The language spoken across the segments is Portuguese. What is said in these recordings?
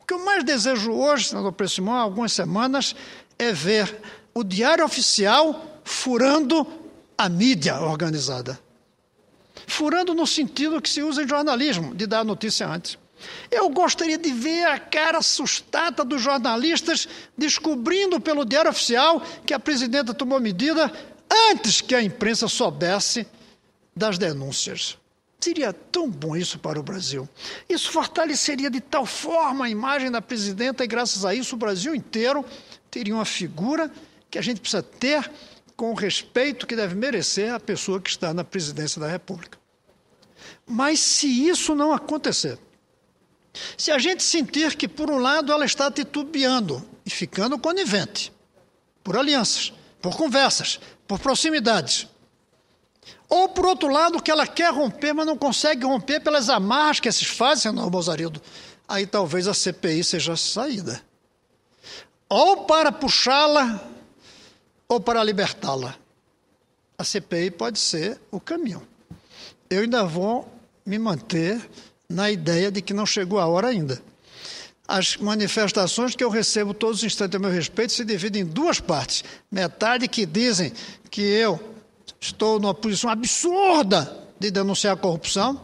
O que eu mais desejo hoje, senador Pressimão, há algumas semanas, é ver o Diário Oficial furando a mídia organizada. Furando no sentido que se usa em jornalismo, de dar a notícia antes. Eu gostaria de ver a cara assustada dos jornalistas descobrindo pelo Diário Oficial que a presidenta tomou medida antes que a imprensa soubesse das denúncias. Seria tão bom isso para o Brasil. Isso fortaleceria de tal forma a imagem da presidenta e, graças a isso, o Brasil inteiro teria uma figura que a gente precisa ter com o respeito que deve merecer a pessoa que está na presidência da República. Mas se isso não acontecer, se a gente sentir que, por um lado, ela está titubeando e ficando conivente, por alianças, por conversas, por proximidades, ou, por outro lado, que ela quer romper, mas não consegue romper pelas amarras que esses fazem, Renan Balsarildo. Aí talvez a CPI seja a saída. Ou para puxá-la, ou para libertá-la. A CPI pode ser o caminho. Eu ainda vou me manter na ideia de que não chegou a hora ainda. As manifestações que eu recebo todos os instantes a meu respeito se dividem em duas partes. Metade que dizem que eu estou numa posição absurda de denunciar a corrupção,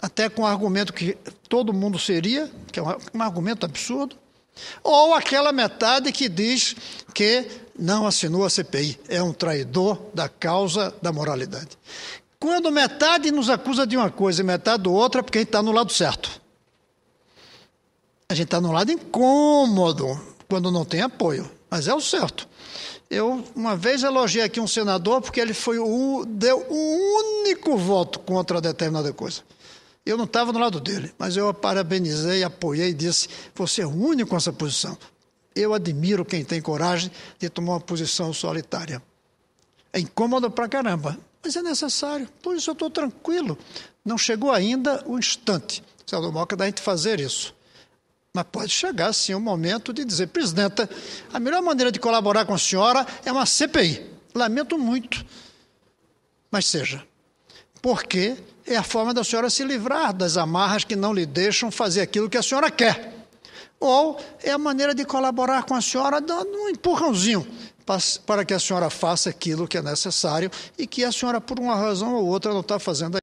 até com um argumento que todo mundo seria, que é um argumento absurdo, ou aquela metade que diz que não assinou a CPI, é um traidor da causa da moralidade. Quando metade nos acusa de uma coisa e metade do outra, é porque a gente está no lado certo. A gente está no lado incômodo quando não tem apoio, mas é o certo. Eu uma vez elogiei aqui um senador porque ele foi o, deu o único voto contra determinada coisa. Eu não estava do lado dele, mas eu parabenizei, apoiei e disse: você é o único com essa posição. Eu admiro quem tem coragem de tomar uma posição solitária. É incômodo pra caramba, mas é necessário. Por isso eu estou tranquilo. Não chegou ainda o instante, senador Moca, da gente fazer isso. Mas pode chegar, sim, o um momento de dizer, presidenta, a melhor maneira de colaborar com a senhora é uma CPI. Lamento muito, mas seja. Porque é a forma da senhora se livrar das amarras que não lhe deixam fazer aquilo que a senhora quer. Ou é a maneira de colaborar com a senhora dando um empurrãozinho para que a senhora faça aquilo que é necessário e que a senhora, por uma razão ou outra, não está fazendo.